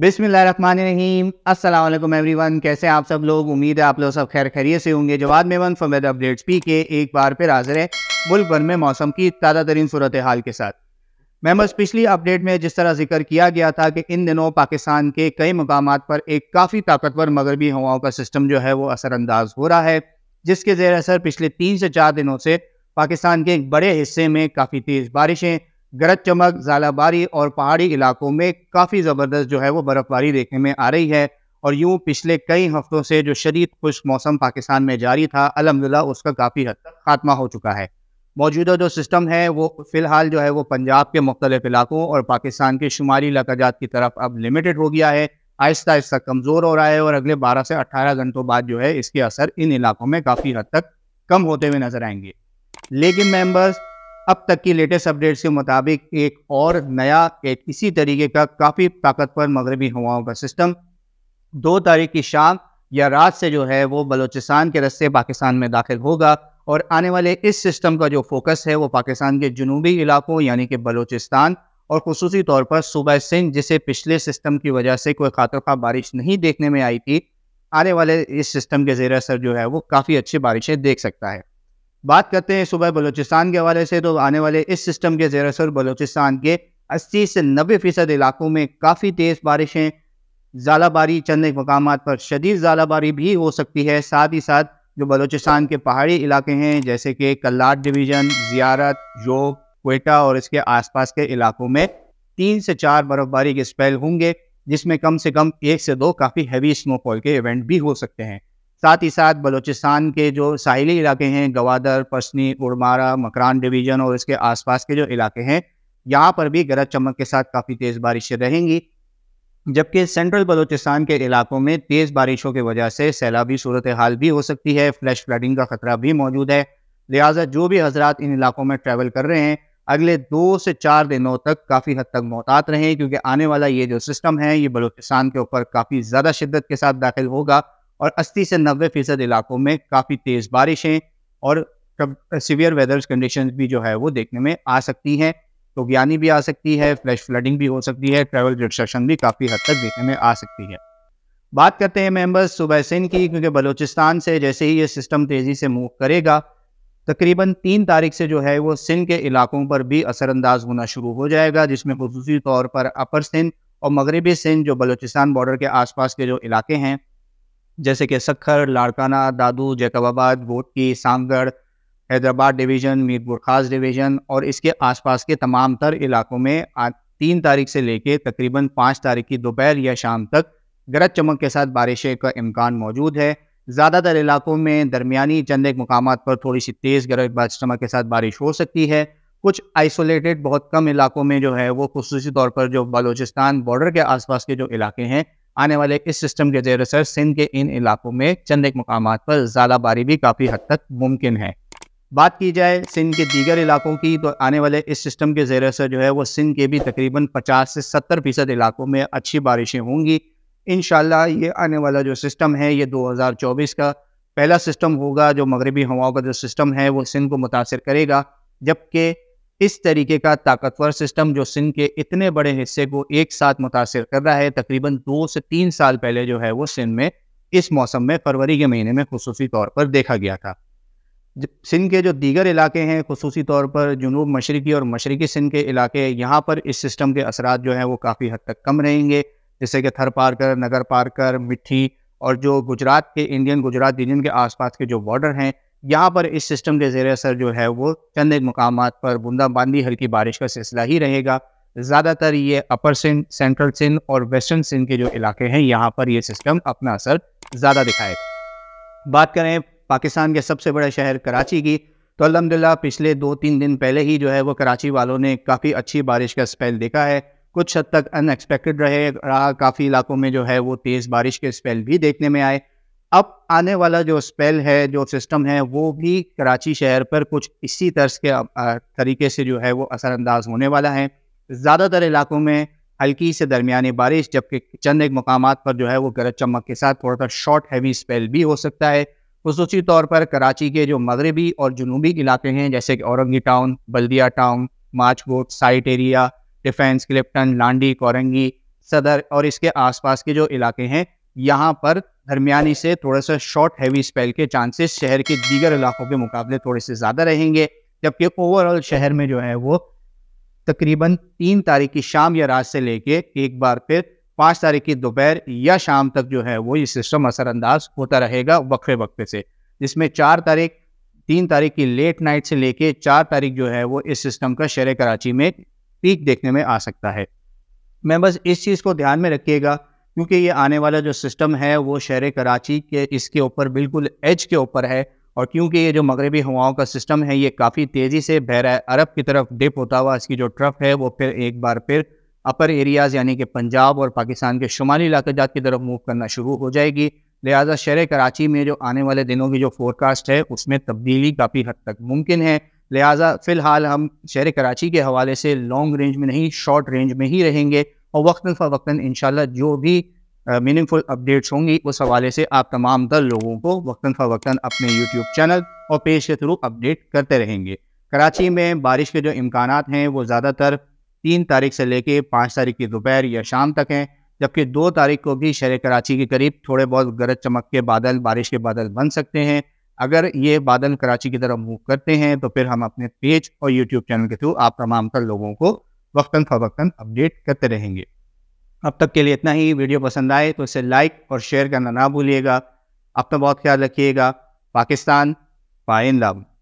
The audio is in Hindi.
बिसमीम अल्लाम एवरीवन कैसे आप सब लोग उम्मीद है आप लोग सब खैर खैरियत से होंगे जवाब में वन फमेद अपडेट्स पी के एक बार फिर हाजिर है मुल्क भर में मौसम की ताज़ा तरीन सूरत हाल के साथ बस पिछली अपडेट में जिस तरह जिक्र किया गया था कि इन दिनों पाकिस्तान के कई मकाम पर एक काफ़ी ताकतवर मगरबी हवाओं का सिस्टम जो है वो असरानंदाज हो रहा है जिसके ज़ेर असर पिछले तीन से चार दिनों से पाकिस्तान के एक बड़े हिस्से में काफ़ी तेज़ बारिशें गरज चमक झालाबारी और पहाड़ी इलाकों में काफ़ी ज़बरदस्त जो है वो बर्फ़बारी देखने में आ रही है और यूँ पिछले कई हफ्तों से जो शदीद खुश मौसम पाकिस्तान में जारी था अलहमदिल्ला उसका काफ़ी हद तक खात्मा हो चुका है मौजूदा जो सिस्टम है वो फ़िलहाल जो है वो पंजाब के मुख्तलिफ इलाकों और पाकिस्तान के शुमाली इलाकाजात की तरफ अब लिमिटेड हो गया है आहिस्ता आहिस्ता कमज़ोर हो रहा है और अगले 12 से 18 घंटों बाद जो है इसके असर इन इलाकों में काफ़ी हद तक कम होते हुए नज़र आएंगे लेकिन मेम्बर्स अब तक की लेटेस्ट अपडेट्स के मुताबिक एक और नया एक इसी तरीके का काफ़ी ताकतवर मगरबी हवाओं का सिस्टम दो तारीख की शाम या रात से जो है वो बलोचिस्तान के रस्ते पाकिस्तान में दाखिल होगा और आने वाले इस सिस्टम का जो फोकस है वो पाकिस्तान के जनूबी इलाकों यानी कि बलोचिस्तान और खसूस तौर पर सूबह सिंह जिसे पिछले सिस्टम की वजह से कोई खातर खा बारिश नहीं देखने में आई थी आने वाले इस सिस्टम के जेर असर जो है वो काफ़ी अच्छी बारिशें देख सकता है बात करते हैं सुबह बलूचिस्तान के हवाले से तो आने वाले इस सिस्टम के असर बलूचिस्तान के 80 से 90 फ़ीसद इलाकों में काफ़ी तेज़ बारिशें ज़ालाबारी चंद एक मकाम पर शदीद ज़ालाबारी भी हो सकती है साथ ही साथ जो बलूचिस्तान के पहाड़ी इलाके हैं जैसे कि कल्लाट डिवीज़न जियारत योग कोयटा और इसके आसपास के इलाकों में तीन से चार बर्फ़बारी के स्पेल होंगे जिसमें कम से कम एक से दो काफ़ी हैवी स्नोफॉल के इवेंट भी हो सकते हैं साथ ही साथ बलूचिस्तान के जो साहिली इलाके हैं गवादर पसनी उड़मारा मकरान डिवीज़न और इसके आसपास के जो इलाके हैं यहाँ पर भी गरज चमक के साथ काफ़ी तेज़ बारिशें रहेंगी जबकि सेंट्रल बलूचिस्तान के इलाकों में तेज़ बारिशों की वजह से सैलाबी सूरत हाल भी हो सकती है फ्लैश फ्लडिंग का ख़तरा भी मौजूद है लिहाजा जो भी हजरात इन इलाकों में ट्रैवल कर रहे हैं अगले दो से चार दिनों तक काफ़ी हद तक मोहतात रहें क्योंकि आने वाला ये जो सिस्टम है ये बलूचिस्तान के ऊपर काफ़ी ज़्यादा शिद्दत के साथ दाखिल होगा और 80 से 90 फीसद इलाकों में काफ़ी तेज़ बारिशें और सीवियर वेदर कंडीशन भी जो है वो देखने में आ सकती हैं तो ज्ञानी भी आ सकती है फ्लैश फ्लडिंग भी हो सकती है ट्रैवल डिस्ट्रक्शन भी काफ़ी हद तक देखने में आ सकती है बात करते हैं मेंबर्स सुबह सिंह की क्योंकि बलूचिस्तान से जैसे ही ये सिस्टम तेज़ी से मूव करेगा तकरीबन तीन तारीख से जो है वो सिंध के इलाकों पर भी असरअंदाज होना शुरू हो जाएगा जिसमें खसूसी तौर पर अपर सिंध और मगरबी सिंध जो बलूचिस्तान बॉर्डर के आसपास के जो इलाके हैं जैसे कि सखर लाड़काना दादू जैकबाबाद गोटकी सांगढ़ हैदराबाद डिवीज़न मीरपुर खास डिवीज़न और इसके आसपास के तमाम तर इलाकों में आज तीन तारीख से लेकर तकरीबन पाँच तारीख की दोपहर या शाम तक गरज चमक के साथ बारिशें का इम्कान मौजूद है ज़्यादातर इलाकों में दरमियानी चंद एक मकाम पर थोड़ी सी तेज़ गरज बारिश चमक के साथ बारिश हो सकती है कुछ आइसोलेटेड बहुत कम इलाकों में जो है वो खसूसी तौर पर जो बलोचिस्तान बॉर्डर के आसपास के जो इलाके हैं आने वाले इस सिस्टम के जरिए असर सिंध के इन इलाकों में चंद एक मकाम पर ज़्यादा बारी भी काफ़ी हद तक मुमकिन है बात की जाए सिंध के दीगर इलाकों की तो आने वाले इस सिस्टम के जरिए असर जो है वो सिंध के भी तकरीबन 50 से 70 फीसद इलाकों में अच्छी बारिशें होंगी इन ये आने वाला जो सिस्टम है ये चौबीस का पहला सिस्टम होगा जो मगरबी हवाओं का जो सिस्टम है वो सिंध को मुतासर करेगा जबकि इस तरीके का ताकतवर सिस्टम जो सिंध के इतने बड़े हिस्से को एक साथ मुतासर कर रहा है तकरीबन दो से तीन साल पहले जो है वो सिंध में इस मौसम में फरवरी के महीने में खसूसी तौर पर देखा गया था सिंध के जो दीगर इलाके हैं खसूसी तौर पर जुनूब मशरकी और मशरकी सिंध के इलाके यहाँ पर इस सिस्टम के असरा जो हैं वो काफ़ी हद तक कम रहेंगे जैसे कि थर पारकर नगर पारकर मिट्टी और जो गुजरात के इंडियन गुजरात रीजन के आसपास के जो बॉर्डर हैं यहाँ पर इस सिस्टम के जेर असर जो है वो चंद एक मकाम पर बूंदाबांदी हल्की बारिश का सिलसिला ही रहेगा ज़्यादातर ये अपर सिंध सेंट्रल सिंध और वेस्टर्न सिंध के जो इलाके हैं यहाँ पर ये सिस्टम अपना असर ज़्यादा दिखाएगा बात करें पाकिस्तान के सबसे बड़े शहर कराची की तो अलहमदिल्ला पिछले दो तीन दिन पहले ही जो है वो कराची वालों ने काफ़ी अच्छी बारिश का स्पेल देखा है कुछ हद तक अनएक्सपेक्टेड रहे रहा काफ़ी इलाकों में जो है वो तेज़ बारिश के स्पेल भी देखने में आए अब आने वाला जो स्पेल है जो सिस्टम है वो भी कराची शहर पर कुछ इसी तर्ज के तरीके से जो है वो असरानंदाज होने वाला है ज़्यादातर इलाकों में हल्की से दरमियानी बारिश जबकि चंद एक मकाम पर जो है वो गरज चमक के साथ थोड़ा सा शॉर्ट हैवी स्पेल भी हो सकता है खसूसी तौर पर कराची के जो मगरबी और जनूबी इलाके हैं जैसे कि औरंगी टाउन बल्दिया टाउन माचगोट site area defence Clifton Landhi Korangi Saddar और इसके आसपास के जो इलाके हैं यहाँ पर दरमियानी से थोड़ा सा शॉर्ट हैवी स्पेल के चांसेस शहर के दीगर इलाकों के मुकाबले थोड़े से ज़्यादा रहेंगे जबकि ओवरऑल शहर में जो है वो तकरीबन तीन तारीख की शाम या रात से लेके एक बार फिर पाँच तारीख की दोपहर या शाम तक जो है वो ये सिस्टम असरअंदाज होता रहेगा वक्फे वक्फे से जिसमें चार तारीख तीन तारीख की लेट नाइट से लेके चार तारीख जो है वो इस सिस्टम का शहर कराची में पीक देखने में आ सकता है मैं बस इस चीज़ को ध्यान में रखिएगा क्योंकि ये आने वाला जो सिस्टम है वो शहर कराची के इसके ऊपर बिल्कुल एज के ऊपर है और क्योंकि ये जो मगरबी हवाओं का सिस्टम है ये काफ़ी तेज़ी से बहरा अरब की तरफ डिप होता हुआ इसकी जो ट्रफ है वो फिर एक बार फिर अपर एरियाज़ यानी कि पंजाब और पाकिस्तान के शुमाली इलाके जात की तरफ मूव करना शुरू हो जाएगी लिहाजा शहर कराची में जो आने वाले दिनों की जो फोरकास्ट है उसमें तब्दीली काफ़ी हद तक मुमकिन है लिहाजा फ़िलहाल हम शहर कराची के हवाले से लॉन्ग रेंज में नहीं शॉर्ट रेंज में ही रहेंगे और वक्ता फ़वक्ता इन जो भी मीनिंगफुल अपडेट्स होंगी उस हवाले से आप तमाम तर लोगों को वक्ता फ़वक्ता अपने यूट्यूब चैनल और पेज के थ्रू अपडेट करते रहेंगे कराची में बारिश के जो इम्कान हैं वो ज़्यादातर तीन तारीख से लेके पाँच तारीख की दोपहर या शाम तक हैं जबकि दो तारीख को भी शहर कराची के करीब थोड़े बहुत गरज चमक के बादल बारिश के बादल बन सकते हैं अगर ये बादल कराची की तरफ मूव करते हैं तो फिर हम अपने पेज और यूट्यूब चैनल के थ्रू आप तमाम तर लोगों को वक्ता फ़वक्ता अपडेट करते रहेंगे अब तक के लिए इतना ही वीडियो पसंद आए तो इसे लाइक और शेयर करना ना भूलिएगा अपना बहुत ख्याल रखिएगा पाकिस्तान पाइन लाभ